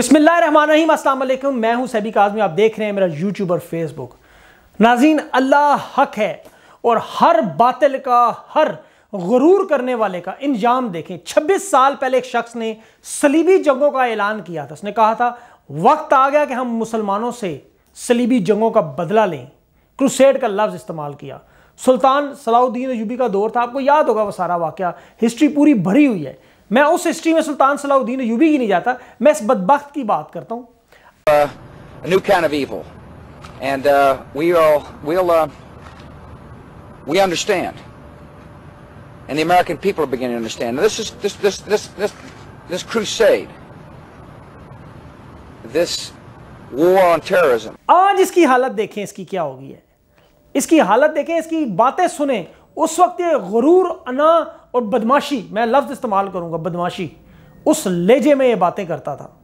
बिस्मिल्लाम असलम मैं हूं सैबी काजमी आप देख रहे हैं मेरा यूट्यूब और फेसबुक नाजीन अल्लाह हक है और हर बातिल का हर गरूर करने वाले का इंजाम देखें 26 साल पहले एक शख्स ने सलीबी जंगों का ऐलान किया था उसने कहा था वक्त आ गया कि हम मुसलमानों से सलीबी जंगों का बदला लें क्रुसेड का लफ्ज़ इस्तेमाल किया सुल्तान सलाउद्दीन यूबी का दौर था आपको याद होगा वह सारा वाक़ हिस्ट्री पूरी भरी हुई है मैं उस हिस्ट्री में सुल्तान सलाउद्दीन यूबी की नहीं जाता मैं इस बदबख्त की बात करता हूँ new kind of evil. And uh, we all, we'll, uh, we understand. And the American people are beginning to understand. Now, this is, this, this, this, this, this crusade, this war on terrorism. आज इसकी हालत देखें इसकी क्या होगी है इसकी हालत देखें इसकी बातें सुने उस वक्त ये गुरूर अना और बदमाशी मैं लफ्ज़ इस्तेमाल करूँगा बदमाशी उस लेजे में ये बातें करता था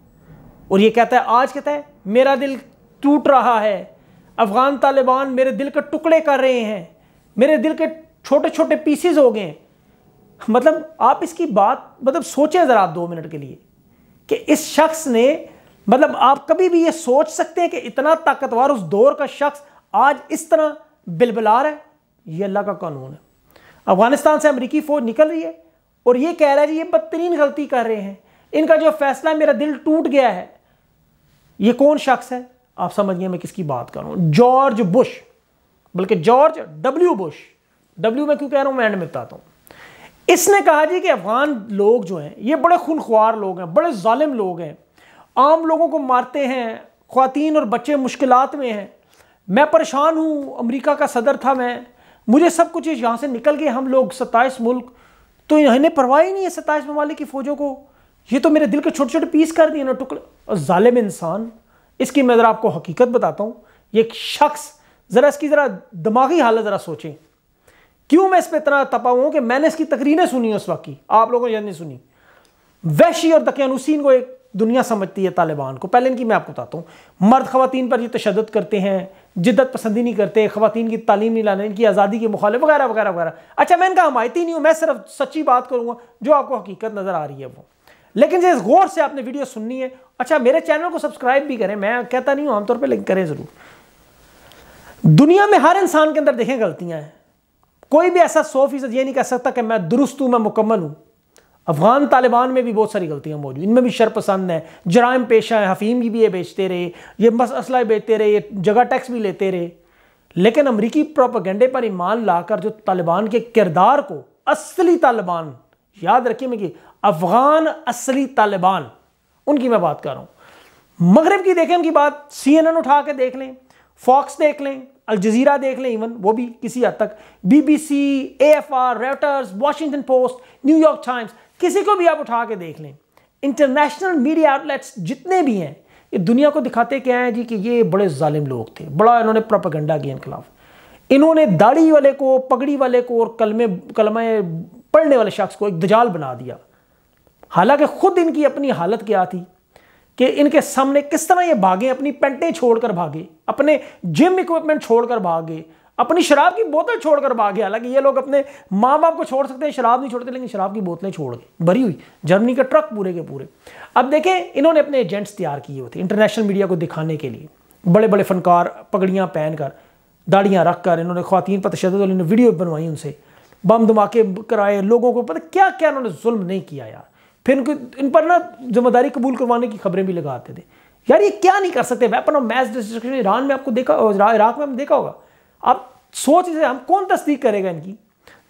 और ये कहता है आज कहता है मेरा दिल टूट रहा है अफ़गान तालिबान मेरे दिल के टुकड़े कर रहे हैं मेरे दिल के छोटे छोटे पीसीज हो गए मतलब आप इसकी बात मतलब सोचें ज़रा आप दो मिनट के लिए कि इस शख्स ने मतलब आप कभी भी ये सोच सकते हैं कि इतना ताकतवर उस दौर का शख्स आज इस तरह बिलबिला रहा है ये अल्लाह का कानून है अफगानिस्तान से अमरीकी फ़ौज निकल रही है और ये कह रहा है जी ये बदतरीन गलती कर रहे हैं इनका जो फैसला मेरा दिल टूट गया है ये कौन शख्स है आप समझिए मैं किसकी बात कर रहा जॉर्ज बुश बल्कि जॉर्ज डब्ल्यू बुश डब्ल्यू मैं क्यों कह रहा हूँ मैं एंड में बताता हूँ इसने कहा जी कि अफगान लोग जो हैं ये बड़े खूनख्वार लोग हैं बड़े ालिम लोग हैं आम लोगों को मारते हैं ख़वान और बच्चे मुश्किल में हैं मैं परेशान हूँ अमरीका का सदर था मैं मुझे सब कुछ यहाँ से निकल गए हम लोग सत्ताईस मुल्क तो इन्हें परवाह ही नहीं है सत्ताईस ममालिक की फ़ौजों को ये तो मेरे दिल के छोटे छोटे पीस कर दिए ना टुकड़े और ालिम इंसान इसकी मैं ज़रा आपको हकीकत बताता हूँ ये एक शख्स ज़रा इसकी ज़रा दिमागी हालत ज़रा सोचें क्यों मैं इस पर इतना तपा हुआ कि मैंने इसकी तकरीरें सुनी हैं उस वक्त की आप लोगों ने नहीं सुनी वैशी और दकियानुसिन को एक दुनिया समझती है तालिबान को पहले इनकी मैं आपको बताता हूँ मर्द खवतान पर ये तशद करते हैं जिद्दत पसंदी नहीं करते खवतान की तालीम नहीं लाने इनकी आज़ादी के मुखालिफ वगैरह वगैरह वगैरह अच्छा मैं इनका हमायती नहीं हूँ मैं सिर्फ सच्ची बात करूँगा जो आपको हकीकत नज़र आ रही है वो लेकिन जिस गौर से आपने वीडियो सुननी है अच्छा मेरे चैनल को सब्सक्राइब भी करें मैं कहता नहीं हूँ आमतौर पर लेकिन करें ज़रूर दुनिया में हर इंसान के अंदर देखें गलतियाँ हैं कोई भी ऐसा सौ फीसद ये नहीं कह सकता कि मैं दुरुस्त हूँ मैं मुकम्मल हूँ अफगान तालिबान में भी बहुत सारी गलतियाँ मौजूद इनमें भी शरपसंद हैं जराइम पेशा हैं हफीम की भी ये बेचते रहे ये बस असला बेचते रहे ये जगह टैक्स भी लेते रहे लेकिन अमरीकी प्रोपागेंडे पर ईमान लाकर जो तालिबान के किरदार को असली तालिबान याद रखिए मैं कि अफगान असली तालिबान उनकी मैं बात कर रहा हूँ मगरब की देखें उनकी बात सी एन एन उठा के देख लें फॉक्स देख लें अल जजीरा देख लें इवन वो भी किसी हद तक B B C A F R Reuters Washington Post New York Times किसी को भी आप उठा के देख लें इंटरनेशनल मीडिया आउटलेट्स जितने भी हैं ये दुनिया को दिखाते क्या है जी कि ये बड़े जालिम लोग थे बड़ा इन्होंने प्रोपागेंडा किया इनके खिलाफ इन्होंने दाढ़ी वाले को पगड़ी वाले को और कलमे कलमे पढ़ने वाले शख्स को एक दजाल बना दिया हालांकि खुद इनकी अपनी हालत क्या थी कि इनके सामने किस तरह ये भागे अपनी पेंटें छोड़कर भागे अपने जिम इक्विपमेंट छोड़कर भागे अपनी शराब की बोतल छोड़कर भाग गया हालांकि ये लोग अपने माँ बाप को छोड़ सकते हैं शराब नहीं छोड़ते लेकिन शराब की बोतलें छोड़ गए भरी हुई जर्मनी के ट्रक पूरे के पूरे अब देखें इन्होंने अपने एजेंट्स तैयार किए हुए थे इंटरनेशनल मीडिया को दिखाने के लिए बड़े बड़े फनकार पगड़ियाँ पहनकर दाढ़ियाँ रख कर इन्होंने खातन पर तशद ने वीडियो बनवाई उनसे बम धमाके कराए लोगों को पता क्या क्या इन्होंने जुल्म नहीं किया यार फिर इनको इन पर ना जिम्मेदारी कबूल करवाने की खबरें भी लगाते थे यार ये क्या नहीं कर सकते weapon of mass destruction Iran में आपको देखा इराक में हमने देखा होगा अब सोच से हम कौन तस्दीक करेगा इनकी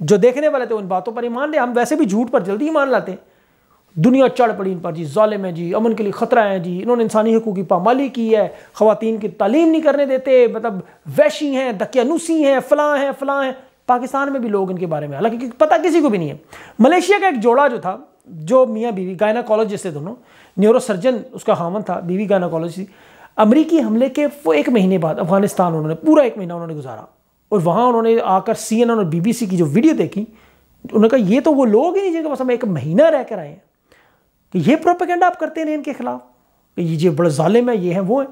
जो देखने वाले थे उन बातों पर ईमान ले हम वैसे भी झूठ पर जल्दी ईमान लाते हैं दुनिया चढ़ पड़ी इन पर जी जालिम है जी अमन के लिए ख़तरा है जी इन्होंने इंसानी हकूक़ की पामाली की है ख़वान की तालीम नहीं करने देते मतलब वैशी हैं दकियानुसी हैं फ़लाँ हैं फ़लाँ हैं पाकिस्तान में भी लोग इनके बारे में हालांकि पता किसी को भी नहीं है मलेशिया का एक जोड़ा जो था जो मियाँ बीवी गायनाकोलॉजिस्ट थे दोनों न्यूरोसर्जन उसका हामन था बीवी गायनाकोलॉजी अमरीकी हमले के वो एक महीने बाद अफगानिस्तान उन्होंने पूरा एक महीना उन्होंने गुजारा और वहाँ उन्होंने आकर सी और सी की जो वीडियो देखी उन्होंने कहा ये तो वो लोग ही नहीं जिनके पास हम एक महीना रह कर आए हैं कि ये प्रोपेगेंडा आप करते हैं इनके खिलाफ ये जो बड़े जालिम है ये हैं वो हैं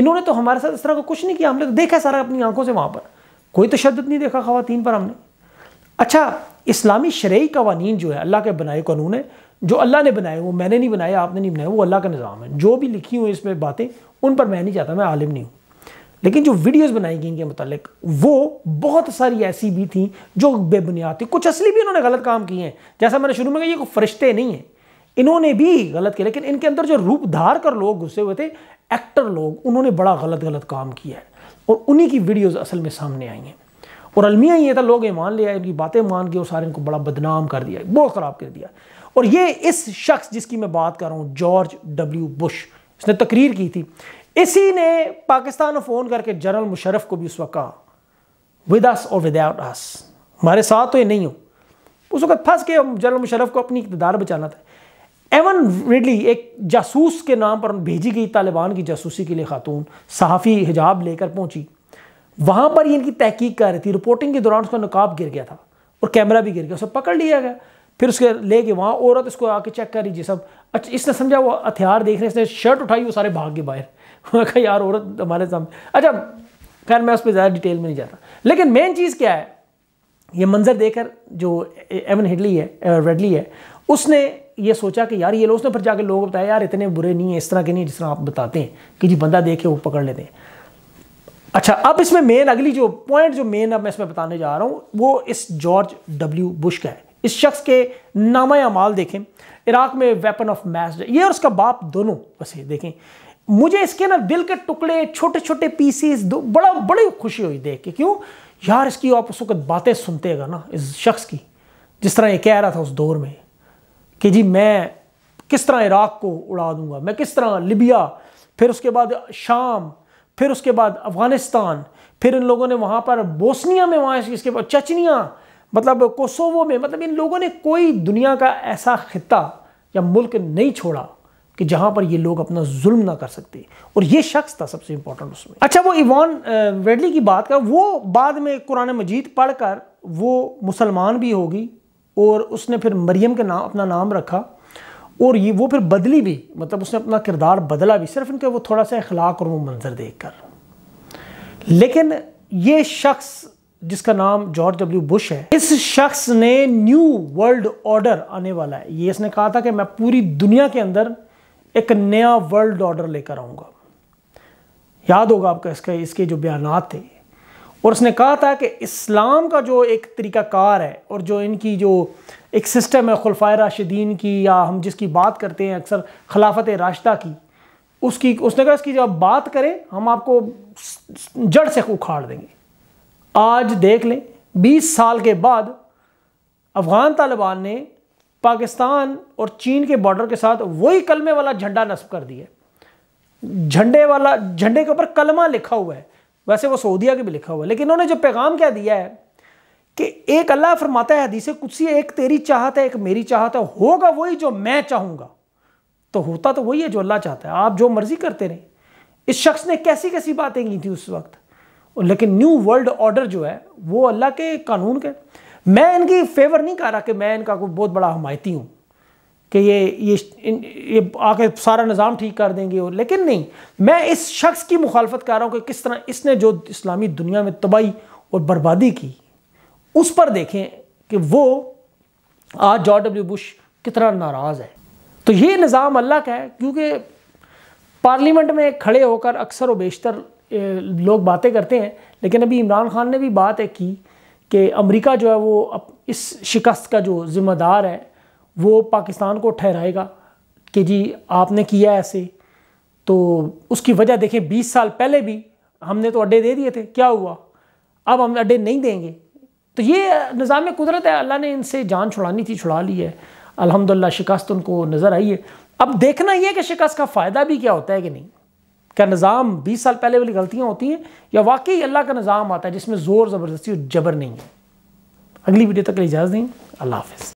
इन्होंने तो हमारे साथ इस तरह का कुछ नहीं किया हमने तो देखा सारा अपनी आंखों से वहाँ पर कोई तशद नहीं देखा खातन पर हमने अच्छा इस्लामी शरीय कवानीन जो है अल्लाह के बनाए कानून है जो अल्लाह ने बनाए वो मैंने नहीं बनाए आपने नहीं बनाए वो अल्लाह का निज़ाम है जो भी लिखी हुई इसमें बातें उन पर मैं नहीं चाहता मैं आलिम नहीं हूँ लेकिन जो वीडियोस बनाई गई इनके मतलब वो बहुत सारी ऐसी भी थी जो बेबुनियाद थी कुछ असली भी इन्होंने गलत काम किए हैं जैसा मैंने शुरू में कहा ये कोई फरिश्ते नहीं हैं इन्होंने भी गलत किया लेकिन इनके अंदर जो रूप धार कर लोग घुसे हुए थे एक्टर लोग उन्होंने बड़ा गलत गलत काम किया है और उन्हीं की वीडियोज़ असल में सामने आई हैं और अलमिया ये था लोग मान लिया इनकी बातें मान के और सारे इनको बड़ा बदनाम कर दिया बहुत ख़राब कर दिया और ये इस शख्स जिसकी मैं बात कर रहा हूँ जॉर्ज डब्ल्यू बुश उसने तकरीर की थी इसी ने पाकिस्तान फ़ोन करके जनरल मुशरफ को भी उस वक्त कहा विद अस और विदाउट अस हमारे साथ तो ये नहीं हो उस वक्त फंस के जनरल मुशरफ को अपनी इकतदार बचाना था एवन रिडली एक जासूस के नाम पर भेजी गई तालिबान की जासूसी के लिए खातून सहाफ़ी हिजाब लेकर पहुंची वहां पर ही इनकी तहकीक कर रही थी रिपोर्टिंग के दौरान उसका नकाब गिर गया था और कैमरा भी गिर गया उसे पकड़ लिया गया फिर उसके ले गए वहाँ औरत उसको आके चेक कर जी सब अच्छा इसने समझा वो हथियार देख रहे इसने शर्ट उठाई वो सारे भाग के बाहर मैंने कहा यार औरत हमारे सामने अच्छा खैर मैं उस पर ज़्यादा डिटेल में नहीं जाता लेकिन मेन चीज़ क्या है ये मंजर देकर जो एवन हिडली है रेडली है उसने ये सोचा कि यार ये लोग उसने फिर जाके लोगों को बताया यार इतने बुरे नहीं हैं इस तरह के नहीं जिस तरह आप बताते हैं कि जी बंदा देखे वो पकड़ लेते हैं अच्छा अब इसमें मेन अगली जो पॉइंट जो मेन अब मैं इसमें बताने जा रहा हूँ वो इस जॉर्ज डब्ल्यू बुश का है इस शख्स के नामा माल देखें इराक में वेपन ऑफ मैस ये और उसका बाप दोनों बसे देखें मुझे इसके ना दिल के टुकड़े छोटे छोटे पीसीस दो बड़ा बड़ी खुशी हुई देख के क्यों यार इसकी आप उस वक्त बातें हैं ना इस शख्स की जिस तरह ये कह रहा था उस दौर में कि जी मैं किस तरह इराक को उड़ा दूंगा मैं किस तरह लिबिया फिर उसके बाद शाम फिर उसके बाद अफ़गानिस्तान फिर इन लोगों ने वहाँ पर बोसनिया में वहाँ इसके बाद चचनिया मतलब कोसोवो में मतलब इन लोगों ने कोई दुनिया का ऐसा खिता या मुल्क नहीं छोड़ा कि जहाँ पर ये लोग अपना जुल्म ना कर सकते और ये शख्स था सबसे इंपॉर्टेंट उसमें अच्छा वो इवान वेडली की बात कर वो बाद में कुरान मजीद पढ़कर वो मुसलमान भी होगी और उसने फिर मरियम के नाम अपना नाम रखा और ये वो फिर बदली भी मतलब उसने अपना किरदार बदला भी सिर्फ इनके वो थोड़ा सा अखलाक और वो मंजर देख कर लेकिन ये शख्स जिसका नाम जॉर्ज डब्ल्यू बुश है इस शख्स ने न्यू वर्ल्ड ऑर्डर आने वाला है ये इसने कहा था कि मैं पूरी दुनिया के अंदर एक नया वर्ल्ड ऑर्डर लेकर आऊँगा याद होगा आपका इसके इसके जो बयान थे और उसने कहा था कि इस्लाम का जो एक तरीकाकार है और जो इनकी जो एक सिस्टम है खुलफा राशिदीन की या हम जिसकी बात करते हैं अक्सर खिलाफत राशदा की उसकी उसने कहा इसकी जब बात करें हम आपको जड़ से उखाड़ देंगे आज देख लें 20 साल के बाद अफ़गान तालिबान ने पाकिस्तान और चीन के बॉर्डर के साथ वही कलमे वाला झंडा नस्ब कर दिया झंडे वाला झंडे के ऊपर कलमा लिखा हुआ है वैसे वो सऊदिया के भी लिखा हुआ है लेकिन उन्होंने जो पैगाम क्या दिया है कि एक अल्लाह फरमाता है हदीसे कुछ एक तेरी चाहत है एक मेरी चाहत है होगा वही जो मैं चाहूँगा तो होता तो वही है जो अल्लाह चाहता है आप जो मर्ज़ी करते रहें इस शख्स ने कैसी कैसी बातें की थी उस वक्त लेकिन न्यू वर्ल्ड ऑर्डर जो है वो अल्लाह के कानून के मैं इनकी फेवर नहीं कर रहा कि मैं इनका कोई बहुत बड़ा हमायती हूँ कि ये ये ये आके सारा निज़ाम ठीक कर देंगे और लेकिन नहीं मैं इस शख्स की मुखालफत कर रहा हूँ कि किस तरह इसने जो इस्लामी दुनिया में तबाही और बर्बादी की उस पर देखें कि वो आज जॉर्ज डब्ल्यू बुश कितना नाराज़ है तो ये निज़ाम अल्लाह का है क्योंकि पार्लियामेंट में खड़े होकर अक्सर व बेशतर लोग बातें करते हैं लेकिन अभी इमरान खान ने भी बात है की कि अमेरिका जो है वो इस शिकस्त का जो ज़िम्मेदार है वो पाकिस्तान को ठहराएगा कि जी आपने किया ऐसे तो उसकी वजह देखें 20 साल पहले भी हमने तो अड्डे दे दिए थे क्या हुआ अब हम अड्डे नहीं देंगे तो ये निज़ाम कुदरत है अल्लाह ने इनसे जान छुड़ानी थी छुड़ा ली है अलहमदिल्ला शिकस्त उनको नज़र आई है अब देखना ये है कि शिकस्त का फ़ायदा भी क्या होता है कि नहीं का निज़ाम बीस साल पहले वाली गलतियाँ होती हैं या वाकई अल्लाह का निज़ाम आता है जिसमें ज़ोर ज़बरदस्ती और जबर नहीं है अगली वीडियो तक के इजाज़त दें अल्लाह हाफिज़